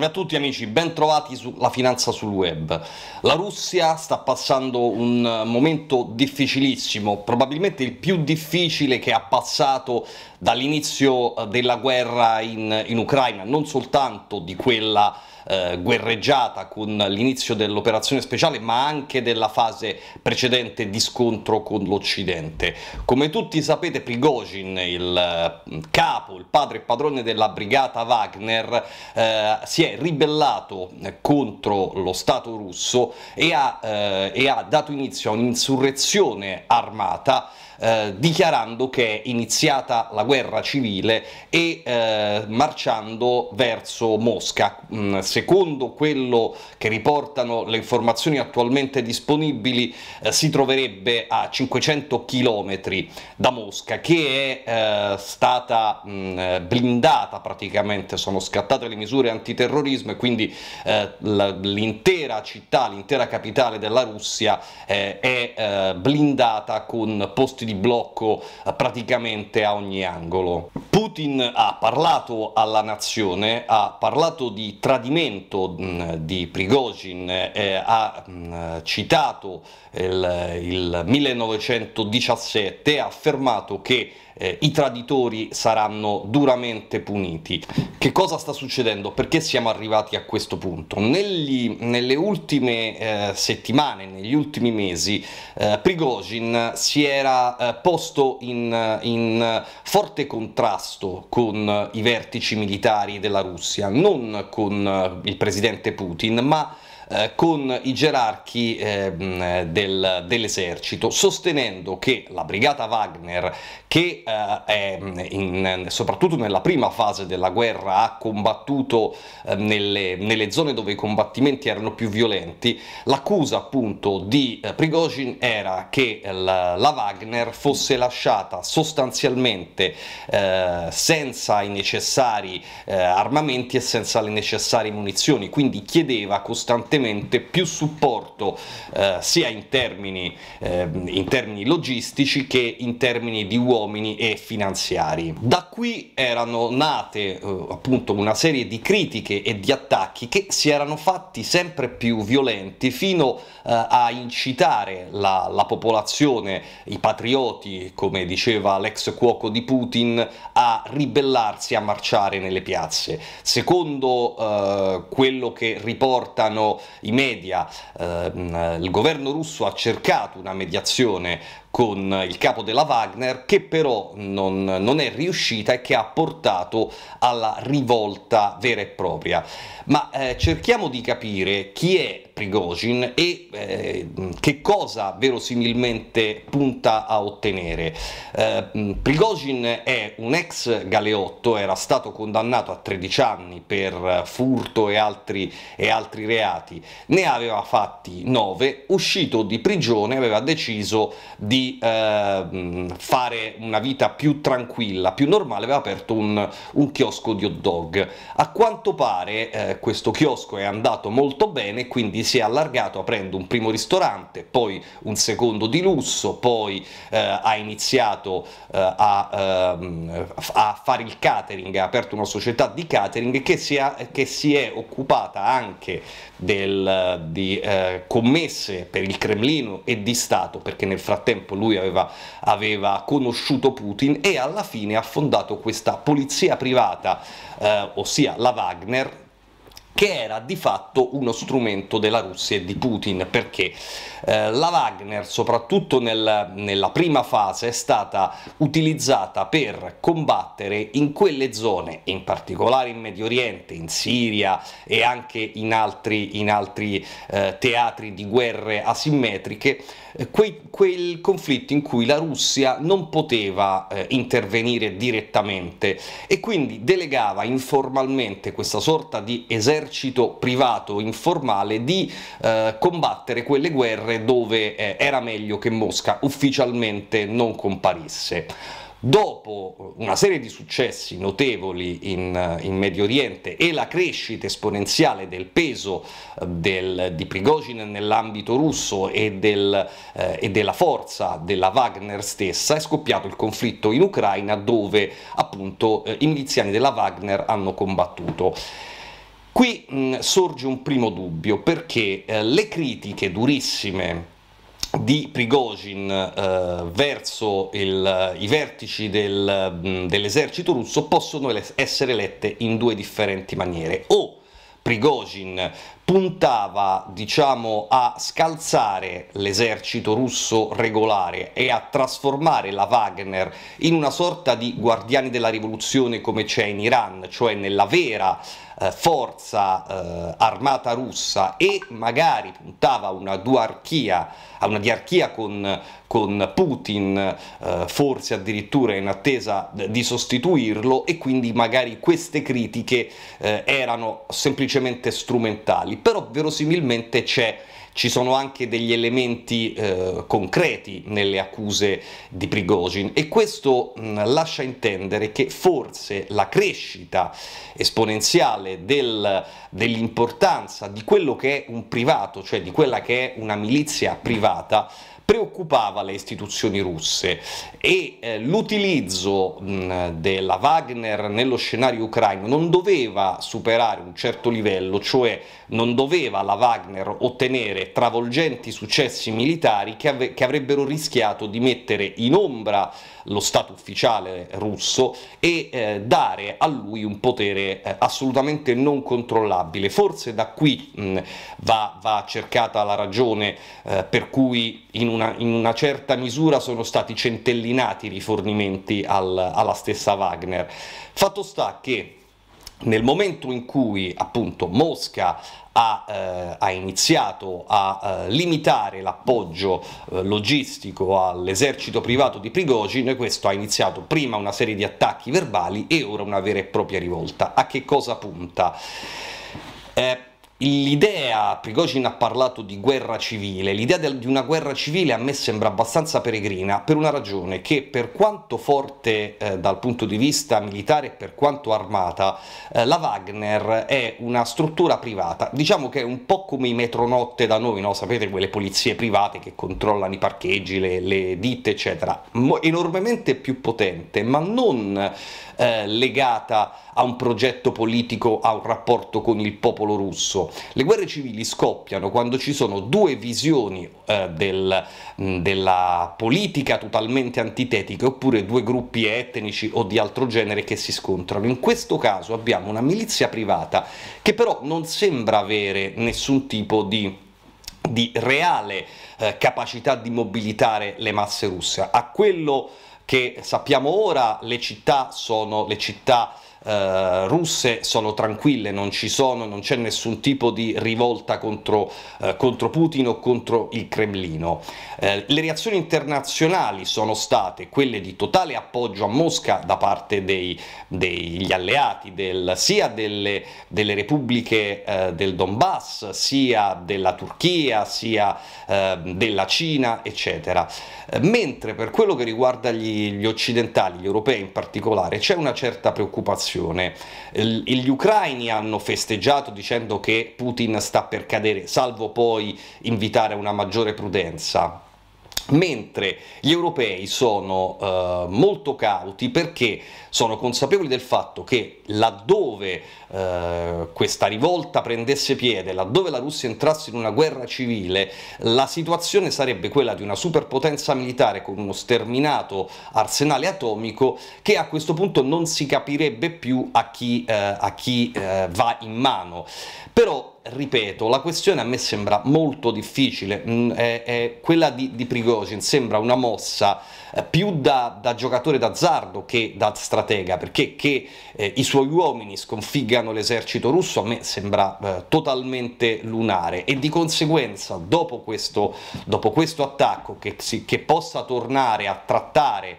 Salve a tutti amici, bentrovati sulla Finanza sul Web. La Russia sta passando un eh, momento difficilissimo, probabilmente il più difficile che ha passato dall'inizio eh, della guerra in, in, Ucraina, non soltanto di quella eh, guerreggiata con l'inizio dell'operazione speciale, ma anche della fase precedente di scontro con l'Occidente. Come tutti sapete, Prigogine, il eh, capo, il padre e padrone della brigata Wagner, eh, si è ribellato contro lo Stato russo e ha, eh, e ha dato inizio a un'insurrezione armata eh, dichiarando che è iniziata la guerra civile e eh, marciando verso Mosca. Mm, secondo quello che riportano le informazioni attualmente disponibili, eh, si troverebbe a 500 km da Mosca, che è eh, stata mh, mm, blindata praticamente, sono scattate le misure antiterroristiche terrorismo e quindi eh, l'intera città, l'intera capitale della Russia eh, è eh, blindata con posti di blocco eh, praticamente a ogni angolo. Putin ha parlato alla nazione, ha parlato di tradimento mh, mm, di Prigozhin, eh, ha mh, mm, citato il, il 1917, ha affermato che eh, i traditori saranno duramente puniti. Che cosa sta succedendo? Perché siamo arrivati a questo punto? Negli, nelle ultime eh, settimane, negli ultimi mesi, eh, Prigozhin si era eh, posto in, in forte contrasto con i vertici militari della Russia, non con eh, il presidente Putin, ma eh, con i gerarchi eh, del, dell'esercito, sostenendo che la brigata Wagner, che eh, è in, soprattutto nella prima fase della guerra ha combattuto eh, nelle, nelle, zone dove i combattimenti erano più violenti, l'accusa appunto di eh, Prigozhin era che la, la Wagner fosse lasciata sostanzialmente eh, senza i necessari eh, armamenti e senza le necessarie munizioni, quindi chiedeva costantemente più supporto eh, sia in termini, ehm, in termini logistici che in termini di uomini uomini e finanziari. Da qui erano nate eh, appunto una serie di critiche e di attacchi che si erano fatti sempre più violenti fino eh, a incitare la, la popolazione, i patrioti, come diceva l'ex cuoco di Putin, a ribellarsi, a marciare nelle piazze. Secondo eh, quello che riportano i media, eh, il governo russo ha cercato una mediazione con il capo della Wagner che però non, non, è riuscita e che ha portato alla rivolta vera e propria. Ma eh, cerchiamo di capire chi è Prigogine e eh, che cosa verosimilmente punta a ottenere. Eh, Prigogine è un ex galeotto, era stato condannato a 13 anni per furto e altri, e altri reati, ne aveva fatti 9, uscito di prigione aveva deciso di eh, fare una vita più tranquilla, più normale, aveva aperto un, un chiosco di hot dog. A quanto pare eh, questo chiosco è andato molto bene, quindi si è allargato aprendo un primo ristorante, poi un secondo di lusso, poi eh, ha iniziato eh, a, eh, a, fare il catering, ha aperto una società di catering che si, ha, che si è occupata anche del, di eh, commesse per il Cremlino e di Stato, perché nel frattempo lui aveva, aveva conosciuto Putin e alla fine ha fondato questa polizia privata, eh, ossia la Wagner, che era di fatto uno strumento della Russia e di Putin, perché eh, la Wagner, soprattutto nel, nella prima fase, è stata utilizzata per combattere in quelle zone, in particolare in Medio Oriente, in Siria e anche in altri, in altri eh, teatri di guerre asimmetriche, eh, quei, quel conflitto in cui la Russia non poteva eh, intervenire direttamente e quindi delegava informalmente questa sorta di esercito esercito privato informale di eh, combattere quelle guerre dove eh, era meglio che Mosca ufficialmente non comparisse. Dopo una serie di successi notevoli in, eh, in, Medio Oriente e la crescita esponenziale del peso eh, del, di Prigogine nell'ambito russo e, del, eh, e, della forza della Wagner stessa, è scoppiato il conflitto in Ucraina dove appunto eh, i miliziani della Wagner hanno combattuto. Qui mh, mm, sorge un primo dubbio, perché eh, le critiche durissime di Prigozhin eh, verso il, i vertici del, mm, dell'esercito russo possono essere lette in due differenti maniere. O Prigozhin puntava diciamo a scalzare l'esercito russo regolare e a trasformare la Wagner in una sorta di guardiani della rivoluzione come c'è in Iran, cioè nella vera eh, forza eh, armata russa e magari puntava a una duarchia, a una diarchia con, con Putin, eh, forse addirittura in attesa di sostituirlo e quindi magari queste critiche eh, erano semplicemente strumentali però verosimilmente ci sono anche degli elementi eh, concreti nelle accuse di Prigogine e questo mh, mm, lascia intendere che forse la crescita esponenziale del, dell'importanza di quello che è un privato, cioè di quella che è una milizia privata, preoccupava le istituzioni russe e eh, l'utilizzo della Wagner nello scenario ucraino non doveva superare un certo livello, cioè non doveva la Wagner ottenere travolgenti successi militari che, av che avrebbero rischiato di mettere in ombra lo Stato ufficiale russo e eh, dare a lui un potere eh, assolutamente non controllabile. Forse da qui mh, va, va, cercata la ragione eh, per cui in un una, in una certa misura sono stati centellinati i rifornimenti al, alla stessa Wagner. Fatto sta che nel momento in cui appunto Mosca ha, eh, ha iniziato a eh, limitare l'appoggio eh, logistico all'esercito privato di Prigogine, questo ha iniziato prima una serie di attacchi verbali e ora una vera e propria rivolta. A che cosa punta? Eh, L'idea, Prigogine ha parlato di guerra civile, l'idea di una guerra civile a me sembra abbastanza peregrina per una ragione, che per quanto forte eh, dal punto di vista militare e per quanto armata, eh, la Wagner è una struttura privata, diciamo che è un po' come i metronotte da noi, no? sapete quelle polizie private che controllano i parcheggi, le, le ditte eccetera, enormemente più potente, ma non eh, legata a un progetto politico, a un rapporto con il popolo russo. Le guerre civili scoppiano quando ci sono due visioni eh, del, mh, della politica totalmente antitetiche oppure due gruppi etnici o di altro genere che si scontrano. In questo caso abbiamo una milizia privata che però non sembra avere nessun tipo di di reale eh, capacità di mobilitare le masse russe. A quello che sappiamo ora, le città sono le città eh, russe sono tranquille, non ci sono, non c'è nessun tipo di rivolta contro, eh, contro Putin o contro il Cremlino. Eh, le reazioni internazionali sono state quelle di totale appoggio a Mosca da parte dei, degli alleati, del, sia delle, delle repubbliche eh, del Donbass, sia della Turchia, sia eh, della Cina, eccetera. Eh, mentre per quello che riguarda gli, gli occidentali, gli europei in particolare, c'è una certa preoccupazione situazione. Gli ucraini hanno festeggiato dicendo che Putin sta per cadere, salvo poi invitare una maggiore prudenza mentre gli europei sono eh, molto cauti perché sono consapevoli del fatto che laddove eh, questa rivolta prendesse piede, laddove la Russia entrasse in una guerra civile, la situazione sarebbe quella di una superpotenza militare con uno sterminato arsenale atomico che a questo punto non si capirebbe più a chi, eh, a chi eh, va in mano. Però ripeto, la questione a me sembra molto difficile, mm, è, è quella di, di Prigozhin sembra una mossa eh, più da, da giocatore d'azzardo che da stratega, perché che eh, i suoi uomini sconfiggano l'esercito russo a me sembra eh, totalmente lunare e di conseguenza dopo questo, dopo questo attacco che, si, che possa tornare a trattare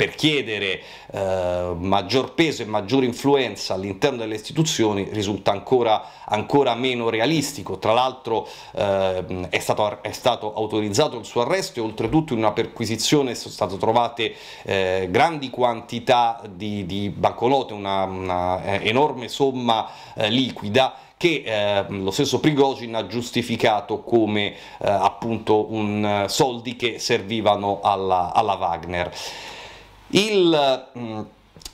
per chiedere eh, maggior peso e maggior influenza all'interno delle istituzioni risulta ancora, ancora meno realistico. Tra l'altro eh, è, è, stato autorizzato il suo arresto e oltretutto in una perquisizione sono state stato trovate eh, grandi quantità di, di banconote, una, una eh, enorme somma eh, liquida che eh, lo stesso Prigogine ha giustificato come eh, appunto un, eh, soldi che servivano alla, alla Wagner. Il, mm,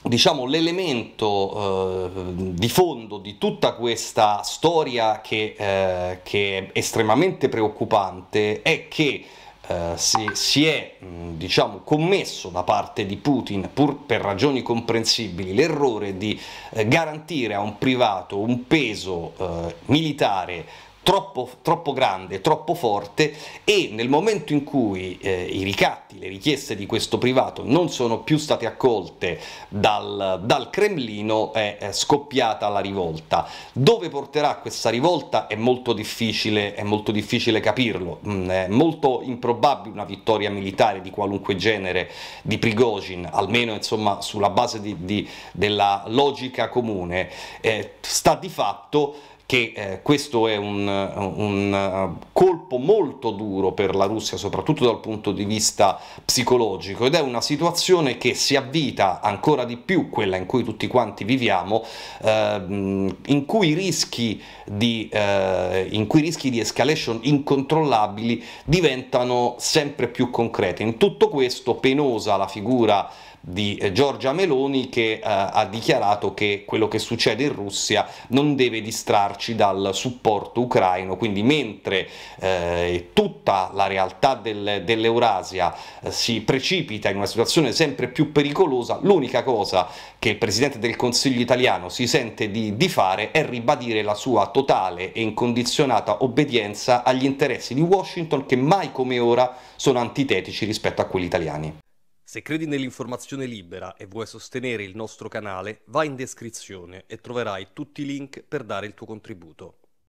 diciamo l'elemento eh, di fondo di tutta questa storia che, eh, che è estremamente preoccupante è che eh, se si è mm, diciamo, commesso da parte di Putin, pur per ragioni comprensibili, l'errore di eh, garantire a un privato un peso eh, militare troppo, troppo grande, troppo forte e nel momento in cui eh, i ricatti, le richieste di questo privato non sono più state accolte dal, dal Cremlino è, è, scoppiata la rivolta. Dove porterà questa rivolta è molto difficile, è molto difficile capirlo, mm, è molto improbabile una vittoria militare di qualunque genere di Prigozhin, almeno insomma sulla base di, di, della logica comune, eh, sta di fatto che eh, questo è un, un colpo molto duro per la Russia, soprattutto dal punto di vista psicologico, ed è una situazione che si avvita ancora di più, quella in cui tutti quanti viviamo, ehm, in, cui rischi di, eh, in cui rischi di escalation incontrollabili diventano sempre più concreti. In tutto questo penosa la figura di eh, Giorgia Meloni che eh, ha dichiarato che quello che succede in Russia non deve distrarci dal supporto ucraino, quindi mentre eh, tutta la realtà del, dell'Eurasia eh, si precipita in una situazione sempre più pericolosa, l'unica cosa che il Presidente del Consiglio italiano si sente di, di fare è ribadire la sua totale e incondizionata obbedienza agli interessi di Washington che mai come ora sono antitetici rispetto a quelli italiani. Se credi nell'informazione libera e vuoi sostenere il nostro canale, vai in descrizione e troverai tutti i link per dare il tuo contributo.